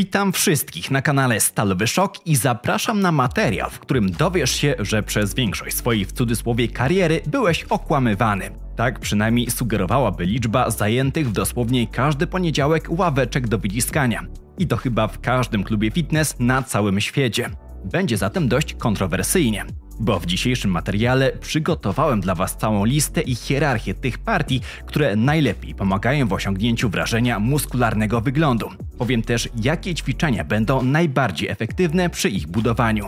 Witam wszystkich na kanale Stalowy Szok i zapraszam na materiał, w którym dowiesz się, że przez większość swojej w cudzysłowie kariery byłeś okłamywany. Tak przynajmniej sugerowałaby liczba zajętych w dosłownie każdy poniedziałek ławeczek do wyciskania. I to chyba w każdym klubie fitness na całym świecie. Będzie zatem dość kontrowersyjnie bo w dzisiejszym materiale przygotowałem dla Was całą listę i hierarchię tych partii, które najlepiej pomagają w osiągnięciu wrażenia muskularnego wyglądu. Powiem też, jakie ćwiczenia będą najbardziej efektywne przy ich budowaniu.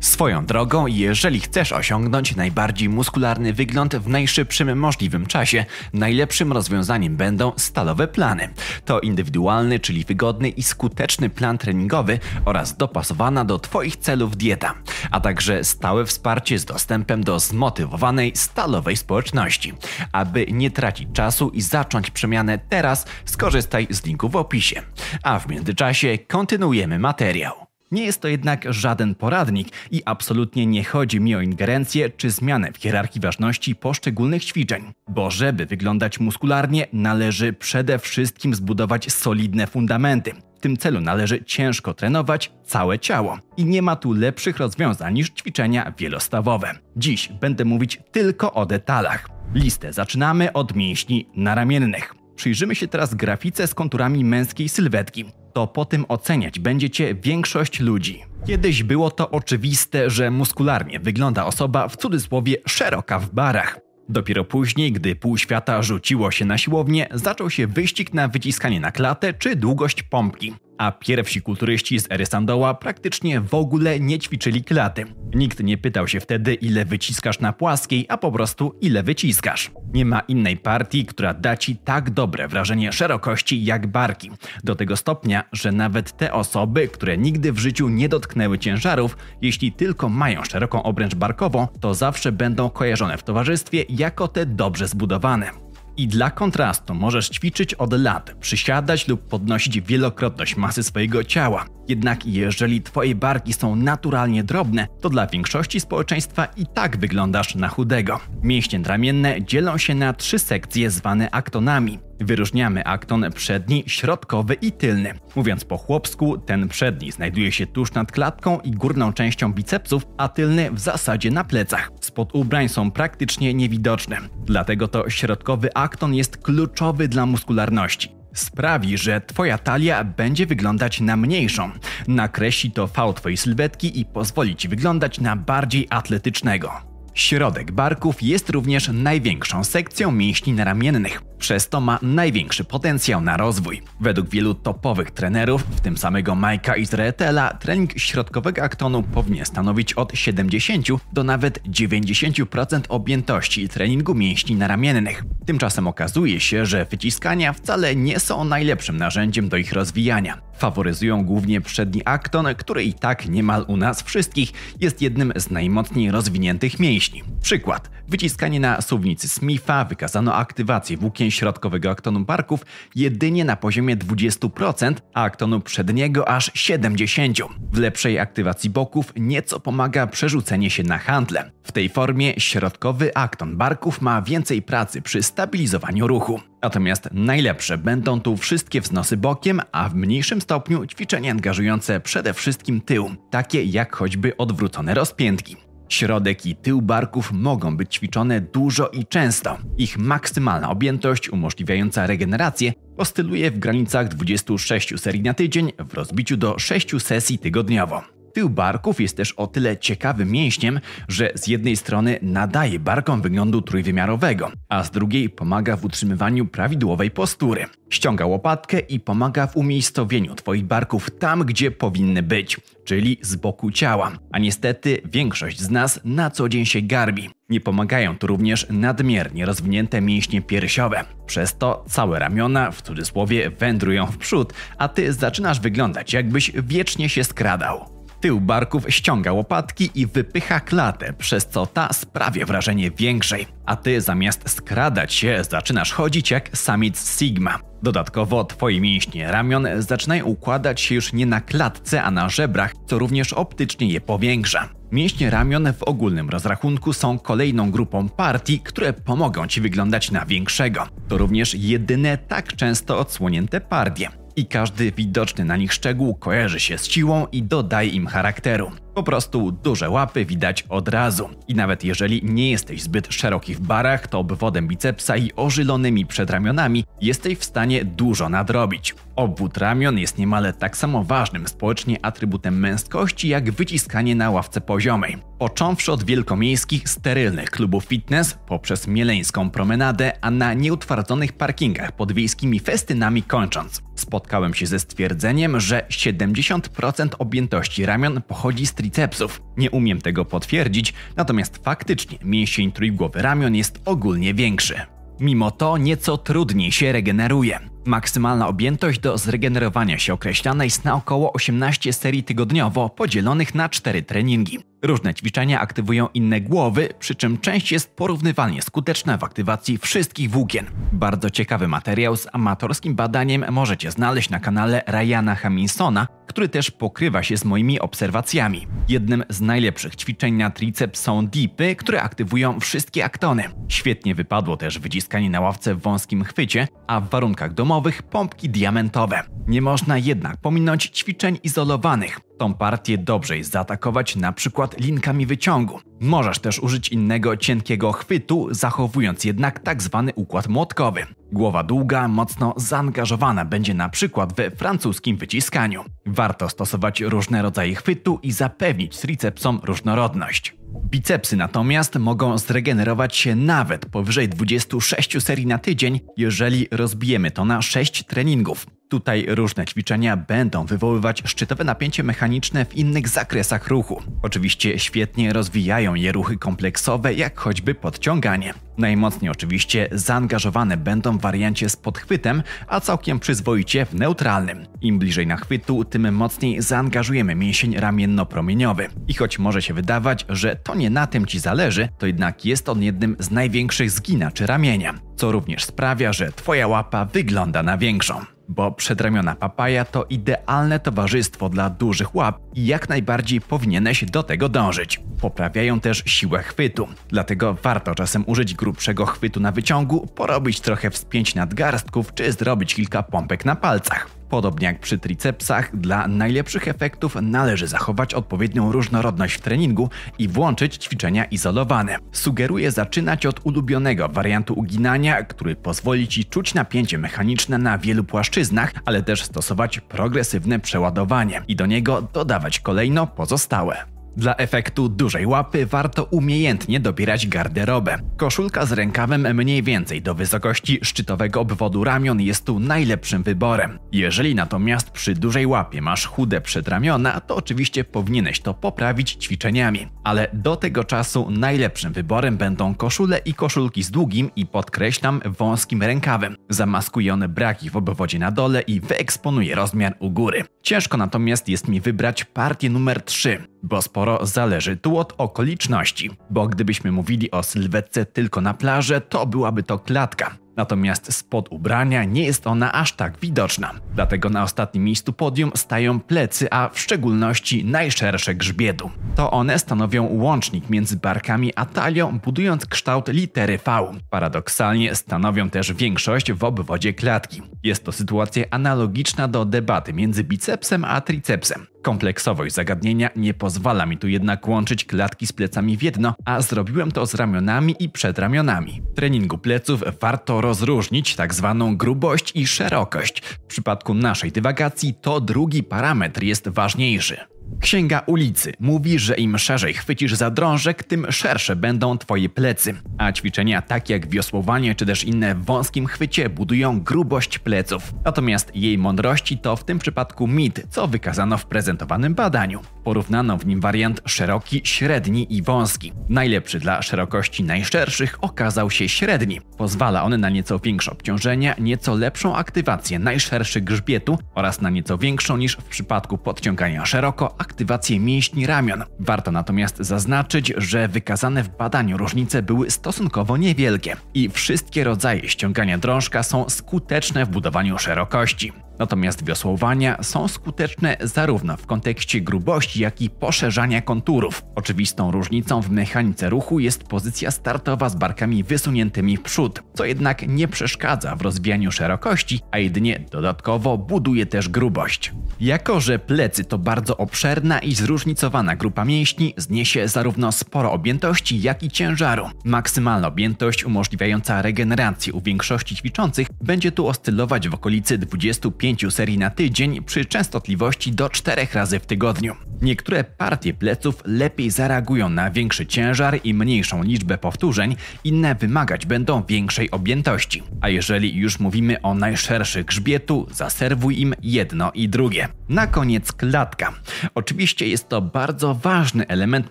Swoją drogą, jeżeli chcesz osiągnąć najbardziej muskularny wygląd w najszybszym możliwym czasie, najlepszym rozwiązaniem będą stalowe plany. To indywidualny, czyli wygodny i skuteczny plan treningowy oraz dopasowana do Twoich celów dieta, a także stałe wsparcie z dostępem do zmotywowanej, stalowej społeczności. Aby nie tracić czasu i zacząć przemianę teraz, skorzystaj z linku w opisie. A w międzyczasie kontynuujemy materiał. Nie jest to jednak żaden poradnik i absolutnie nie chodzi mi o ingerencję czy zmianę w hierarchii ważności poszczególnych ćwiczeń, bo żeby wyglądać muskularnie, należy przede wszystkim zbudować solidne fundamenty. W tym celu należy ciężko trenować całe ciało i nie ma tu lepszych rozwiązań niż ćwiczenia wielostawowe. Dziś będę mówić tylko o detalach. Listę zaczynamy od mięśni naramiennych. Przyjrzymy się teraz grafice z konturami męskiej sylwetki to po tym oceniać będziecie większość ludzi. Kiedyś było to oczywiste, że muskularnie wygląda osoba w cudzysłowie szeroka w barach. Dopiero później, gdy pół świata rzuciło się na siłownię, zaczął się wyścig na wyciskanie na klatę czy długość pompki a pierwsi kulturyści z ery Sandoła praktycznie w ogóle nie ćwiczyli klaty. Nikt nie pytał się wtedy, ile wyciskasz na płaskiej, a po prostu ile wyciskasz. Nie ma innej partii, która da ci tak dobre wrażenie szerokości jak barki. Do tego stopnia, że nawet te osoby, które nigdy w życiu nie dotknęły ciężarów, jeśli tylko mają szeroką obręcz barkową, to zawsze będą kojarzone w towarzystwie jako te dobrze zbudowane. I dla kontrastu możesz ćwiczyć od lat, przysiadać lub podnosić wielokrotność masy swojego ciała. Jednak jeżeli twoje barki są naturalnie drobne, to dla większości społeczeństwa i tak wyglądasz na chudego. Mięśnie ramienne dzielą się na trzy sekcje zwane aktonami. Wyróżniamy akton przedni, środkowy i tylny. Mówiąc po chłopsku, ten przedni znajduje się tuż nad klatką i górną częścią bicepsów, a tylny w zasadzie na plecach. Spod ubrań są praktycznie niewidoczne. Dlatego to środkowy akton jest kluczowy dla muskularności sprawi, że Twoja talia będzie wyglądać na mniejszą. Nakreśli to V Twojej sylwetki i pozwoli Ci wyglądać na bardziej atletycznego. Środek barków jest również największą sekcją mięśni naramiennych, przez to ma największy potencjał na rozwój. Według wielu topowych trenerów, w tym samego Majka Izraetela, trening środkowego aktonu powinien stanowić od 70 do nawet 90% objętości treningu mięśni naramiennych. Tymczasem okazuje się, że wyciskania wcale nie są najlepszym narzędziem do ich rozwijania. Faworyzują głównie przedni akton, który i tak niemal u nas wszystkich jest jednym z najmocniej rozwiniętych mięśni. Przykład. Wyciskanie na suwnicy Smitha wykazano aktywację włókien środkowego aktonu barków jedynie na poziomie 20%, a aktonu przedniego aż 70%. W lepszej aktywacji boków nieco pomaga przerzucenie się na handle. W tej formie środkowy akton barków ma więcej pracy przy stabilizowaniu ruchu. Natomiast najlepsze będą tu wszystkie wznosy bokiem, a w mniejszym stopniu ćwiczenia angażujące przede wszystkim tył, takie jak choćby odwrócone rozpiętki. Środek i tył barków mogą być ćwiczone dużo i często. Ich maksymalna objętość umożliwiająca regenerację oscyluje w granicach 26 serii na tydzień w rozbiciu do 6 sesji tygodniowo. Tył barków jest też o tyle ciekawym mięśniem, że z jednej strony nadaje barkom wyglądu trójwymiarowego, a z drugiej pomaga w utrzymywaniu prawidłowej postury. Ściąga łopatkę i pomaga w umiejscowieniu Twoich barków tam, gdzie powinny być, czyli z boku ciała. A niestety większość z nas na co dzień się garbi. Nie pomagają tu również nadmiernie rozwinięte mięśnie piersiowe. Przez to całe ramiona, w cudzysłowie, wędrują w przód, a Ty zaczynasz wyglądać jakbyś wiecznie się skradał tył barków ściąga łopatki i wypycha klatę, przez co ta sprawia wrażenie większej. A ty zamiast skradać się, zaczynasz chodzić jak samic Sigma. Dodatkowo twoje mięśnie ramion zaczynają układać się już nie na klatce, a na żebrach, co również optycznie je powiększa. Mięśnie ramion w ogólnym rozrachunku są kolejną grupą partii, które pomogą ci wyglądać na większego. To również jedyne tak często odsłonięte partie i każdy widoczny na nich szczegół kojarzy się z siłą i dodaje im charakteru. Po prostu duże łapy widać od razu. I nawet jeżeli nie jesteś zbyt szeroki w barach, to obwodem bicepsa i ożylonymi przedramionami jesteś w stanie dużo nadrobić. Obwód ramion jest niemal tak samo ważnym społecznie atrybutem męskości jak wyciskanie na ławce poziomej. Począwszy od wielkomiejskich, sterylnych klubów fitness, poprzez mieleńską promenadę, a na nieutwardzonych parkingach pod wiejskimi festynami kończąc. Spotkałem się ze stwierdzeniem, że 70% objętości ramion pochodzi z tricepsów. Nie umiem tego potwierdzić, natomiast faktycznie mięsień trójgłowy ramion jest ogólnie większy. Mimo to nieco trudniej się regeneruje. Maksymalna objętość do zregenerowania się określana jest na około 18 serii tygodniowo, podzielonych na 4 treningi. Różne ćwiczenia aktywują inne głowy, przy czym część jest porównywalnie skuteczna w aktywacji wszystkich włókien. Bardzo ciekawy materiał z amatorskim badaniem możecie znaleźć na kanale Ryana Haminsona, który też pokrywa się z moimi obserwacjami. Jednym z najlepszych ćwiczeń na triceps są dipy, które aktywują wszystkie aktony. Świetnie wypadło też wyciskanie na ławce w wąskim chwycie, a w warunkach domowych pompki diamentowe. Nie można jednak pominąć ćwiczeń izolowanych. Tą partię dobrze zaatakować na przykład linkami wyciągu. Możesz też użyć innego cienkiego chwytu, zachowując jednak tak zwany układ młotkowy. Głowa długa, mocno zaangażowana będzie na przykład we francuskim wyciskaniu. Warto stosować różne rodzaje chwytu i zapewnić tricepsom różnorodność. Bicepsy natomiast mogą zregenerować się nawet powyżej 26 serii na tydzień, jeżeli rozbijemy to na 6 treningów. Tutaj różne ćwiczenia będą wywoływać szczytowe napięcie mechaniczne w innych zakresach ruchu. Oczywiście świetnie rozwijają je ruchy kompleksowe, jak choćby podciąganie. Najmocniej oczywiście zaangażowane będą w wariancie z podchwytem, a całkiem przyzwoicie w neutralnym. Im bliżej nachwytu, tym mocniej zaangażujemy mięsień ramienno-promieniowy. I choć może się wydawać, że to nie na tym ci zależy, to jednak jest on jednym z największych zginaczy ramienia, co również sprawia, że twoja łapa wygląda na większą bo przedramiona papaja to idealne towarzystwo dla dużych łap i jak najbardziej powinieneś do tego dążyć. Poprawiają też siłę chwytu, dlatego warto czasem użyć grubszego chwytu na wyciągu, porobić trochę wspięć nadgarstków czy zrobić kilka pompek na palcach. Podobnie jak przy tricepsach, dla najlepszych efektów należy zachować odpowiednią różnorodność w treningu i włączyć ćwiczenia izolowane. Sugeruję zaczynać od ulubionego wariantu uginania, który pozwoli Ci czuć napięcie mechaniczne na wielu płaszczyznach, ale też stosować progresywne przeładowanie i do niego dodawać kolejno pozostałe. Dla efektu dużej łapy warto umiejętnie dobierać garderobę. Koszulka z rękawem mniej więcej do wysokości szczytowego obwodu ramion jest tu najlepszym wyborem. Jeżeli natomiast przy dużej łapie masz chude przedramiona, to oczywiście powinieneś to poprawić ćwiczeniami. Ale do tego czasu najlepszym wyborem będą koszule i koszulki z długim i podkreślam wąskim rękawem. Zamaskuje one braki w obwodzie na dole i wyeksponuje rozmiar u góry. Ciężko natomiast jest mi wybrać partię numer 3 bo sporo zależy tu od okoliczności, bo gdybyśmy mówili o sylwetce tylko na plaży, to byłaby to klatka. Natomiast spod ubrania nie jest ona aż tak widoczna. Dlatego na ostatnim miejscu podium stają plecy, a w szczególności najszersze grzbietu. To one stanowią łącznik między barkami a talią, budując kształt litery V. Paradoksalnie stanowią też większość w obwodzie klatki. Jest to sytuacja analogiczna do debaty między bicepsem a tricepsem. Kompleksowość zagadnienia nie pozwala mi tu jednak łączyć klatki z plecami w jedno, a zrobiłem to z ramionami i przedramionami. W treningu pleców warto rozróżnić tak zwaną grubość i szerokość. W przypadku naszej dywagacji to drugi parametr jest ważniejszy. Księga ulicy mówi, że im szerzej chwycisz za drążek, tym szersze będą twoje plecy, a ćwiczenia takie jak wiosłowanie czy też inne w wąskim chwycie budują grubość pleców. Natomiast jej mądrości to w tym przypadku mit, co wykazano w prezentowanym badaniu. Porównano w nim wariant szeroki, średni i wąski. Najlepszy dla szerokości najszerszych okazał się średni. Pozwala on na nieco większe obciążenia, nieco lepszą aktywację najszerszych grzbietu oraz na nieco większą niż w przypadku podciągania szeroko aktywację mięśni ramion. Warto natomiast zaznaczyć, że wykazane w badaniu różnice były stosunkowo niewielkie i wszystkie rodzaje ściągania drążka są skuteczne w budowaniu szerokości. Natomiast wiosłowania są skuteczne zarówno w kontekście grubości, jak i poszerzania konturów. Oczywistą różnicą w mechanice ruchu jest pozycja startowa z barkami wysuniętymi w przód, co jednak nie przeszkadza w rozwijaniu szerokości, a jedynie dodatkowo buduje też grubość. Jako, że plecy to bardzo obszerna i zróżnicowana grupa mięśni, zniesie zarówno sporo objętości, jak i ciężaru. Maksymalna objętość umożliwiająca regenerację u większości ćwiczących będzie tu oscylować w okolicy 25 pięciu serii na tydzień przy częstotliwości do czterech razy w tygodniu. Niektóre partie pleców lepiej zareagują na większy ciężar i mniejszą liczbę powtórzeń, inne wymagać będą większej objętości. A jeżeli już mówimy o najszerszych grzbietu, zaserwuj im jedno i drugie. Na koniec klatka. Oczywiście jest to bardzo ważny element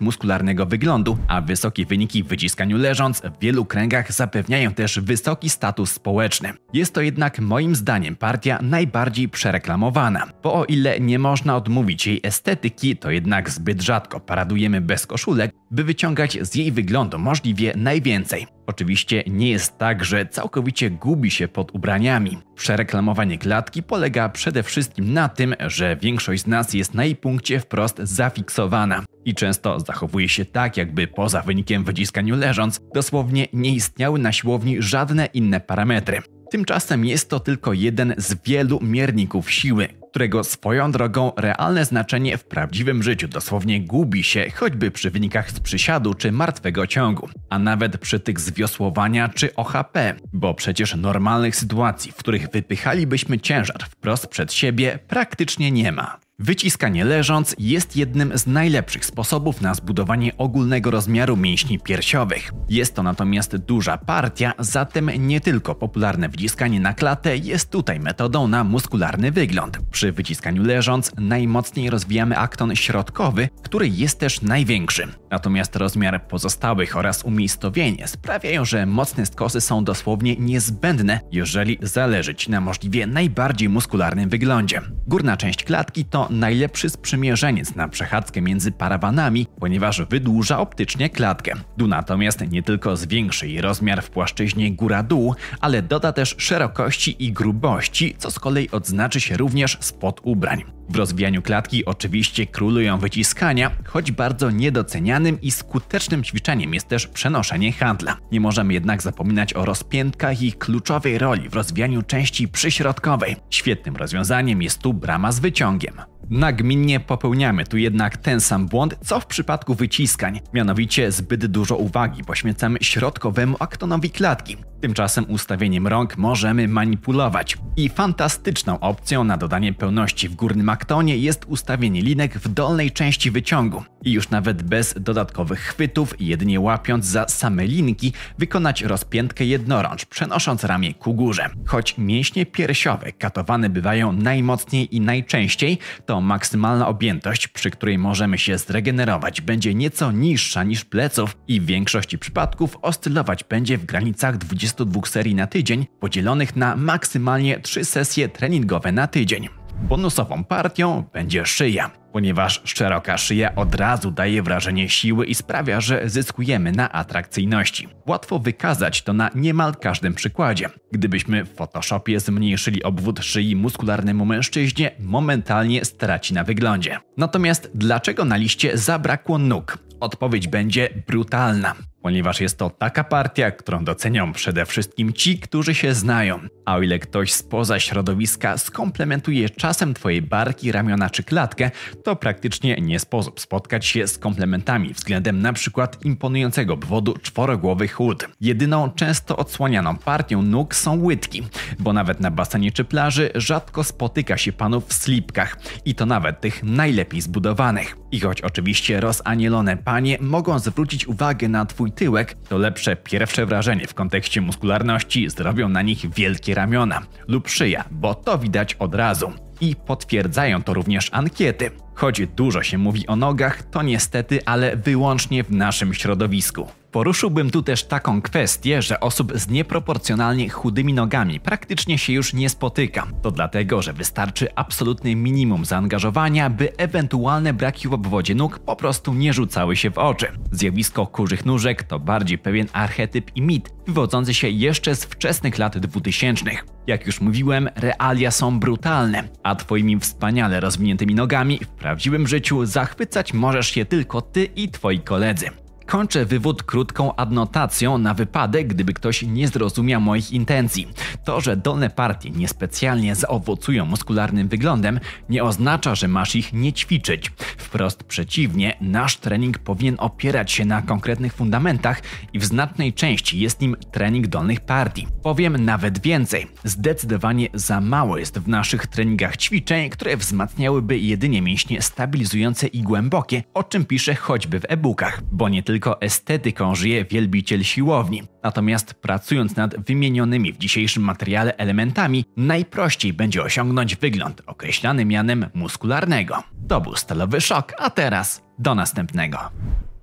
muskularnego wyglądu, a wysokie wyniki w wyciskaniu leżąc w wielu kręgach zapewniają też wysoki status społeczny. Jest to jednak moim zdaniem partia najbardziej przereklamowana, bo o ile nie można odmówić jej estetyki, to jednak zbyt rzadko paradujemy bez koszulek, by wyciągać z jej wyglądu możliwie najwięcej. Oczywiście nie jest tak, że całkowicie gubi się pod ubraniami. Przereklamowanie klatki polega przede wszystkim na tym, że większość z nas jest na jej punkcie wprost zafiksowana i często zachowuje się tak, jakby poza wynikiem wyciskaniu leżąc dosłownie nie istniały na siłowni żadne inne parametry. Tymczasem jest to tylko jeden z wielu mierników siły, którego swoją drogą realne znaczenie w prawdziwym życiu dosłownie gubi się choćby przy wynikach z przysiadu czy martwego ciągu, a nawet przy tych zwiosłowania czy OHP, bo przecież normalnych sytuacji, w których wypychalibyśmy ciężar wprost przed siebie, praktycznie nie ma. Wyciskanie leżąc jest jednym z najlepszych sposobów na zbudowanie ogólnego rozmiaru mięśni piersiowych. Jest to natomiast duża partia, zatem nie tylko popularne wyciskanie na klatę jest tutaj metodą na muskularny wygląd. Przy wyciskaniu leżąc najmocniej rozwijamy akton środkowy, który jest też największy. Natomiast rozmiar pozostałych oraz umiejscowienie sprawiają, że mocne skosy są dosłownie niezbędne, jeżeli zależy Ci na możliwie najbardziej muskularnym wyglądzie. Górna część klatki to najlepszy sprzymierzeniec na przechadzkę między parawanami, ponieważ wydłuża optycznie klatkę. Dół natomiast nie tylko zwiększy jej rozmiar w płaszczyźnie góra-dół, ale doda też szerokości i grubości, co z kolei odznaczy się również spod ubrań. W rozwijaniu klatki oczywiście królują wyciskania, choć bardzo niedocenianym i skutecznym ćwiczeniem jest też przenoszenie handla. Nie możemy jednak zapominać o rozpiętkach i kluczowej roli w rozwijaniu części przyśrodkowej. Świetnym rozwiązaniem jest tu brama z wyciągiem. Nagminnie popełniamy tu jednak ten sam błąd, co w przypadku wyciskań, mianowicie zbyt dużo uwagi poświęcamy środkowemu aktonowi klatki. Tymczasem ustawieniem rąk możemy manipulować. I fantastyczną opcją na dodanie pełności w górnym aktonie jest ustawienie linek w dolnej części wyciągu. I już nawet bez dodatkowych chwytów, jedynie łapiąc za same linki, wykonać rozpiętkę jednorącz, przenosząc ramię ku górze. Choć mięśnie piersiowe katowane bywają najmocniej i najczęściej, to to maksymalna objętość, przy której możemy się zregenerować, będzie nieco niższa niż pleców i w większości przypadków oscylować będzie w granicach 22 serii na tydzień, podzielonych na maksymalnie 3 sesje treningowe na tydzień. Bonusową partią będzie szyja, ponieważ szeroka szyja od razu daje wrażenie siły i sprawia, że zyskujemy na atrakcyjności. Łatwo wykazać to na niemal każdym przykładzie. Gdybyśmy w Photoshopie zmniejszyli obwód szyi muskularnemu mężczyźnie, momentalnie straci na wyglądzie. Natomiast dlaczego na liście zabrakło nóg? Odpowiedź będzie brutalna ponieważ jest to taka partia, którą docenią przede wszystkim ci, którzy się znają. A o ile ktoś spoza środowiska skomplementuje czasem twoje barki, ramiona czy klatkę, to praktycznie nie sposób spotkać się z komplementami względem np. imponującego obwodu czworogłowy chód. Jedyną często odsłanianą partią nóg są łydki, bo nawet na basenie czy plaży rzadko spotyka się panów w slipkach i to nawet tych najlepiej zbudowanych. I choć oczywiście rozanielone panie mogą zwrócić uwagę na twój tyłek, to lepsze pierwsze wrażenie w kontekście muskularności zrobią na nich wielkie ramiona lub szyja, bo to widać od razu. I potwierdzają to również ankiety. Choć dużo się mówi o nogach, to niestety, ale wyłącznie w naszym środowisku. Poruszyłbym tu też taką kwestię, że osób z nieproporcjonalnie chudymi nogami praktycznie się już nie spotyka. To dlatego, że wystarczy absolutne minimum zaangażowania, by ewentualne braki w obwodzie nóg po prostu nie rzucały się w oczy. Zjawisko kurzych nóżek to bardziej pewien archetyp i mit, wywodzący się jeszcze z wczesnych lat 2000. Jak już mówiłem, realia są brutalne, a twoimi wspaniale rozwiniętymi nogami w prawdziwym życiu zachwycać możesz się tylko ty i twoi koledzy. Kończę wywód krótką adnotacją na wypadek, gdyby ktoś nie zrozumiał moich intencji. To, że dolne partie niespecjalnie zaowocują muskularnym wyglądem, nie oznacza, że masz ich nie ćwiczyć. Wprost przeciwnie, nasz trening powinien opierać się na konkretnych fundamentach i w znacznej części jest nim trening dolnych partii. Powiem nawet więcej. Zdecydowanie za mało jest w naszych treningach ćwiczeń, które wzmacniałyby jedynie mięśnie stabilizujące i głębokie, o czym piszę choćby w e-bookach, bo nie tylko tylko estetyką żyje wielbiciel siłowni. Natomiast pracując nad wymienionymi w dzisiejszym materiale elementami, najprościej będzie osiągnąć wygląd określany mianem muskularnego. To był stalowy szok, a teraz do następnego.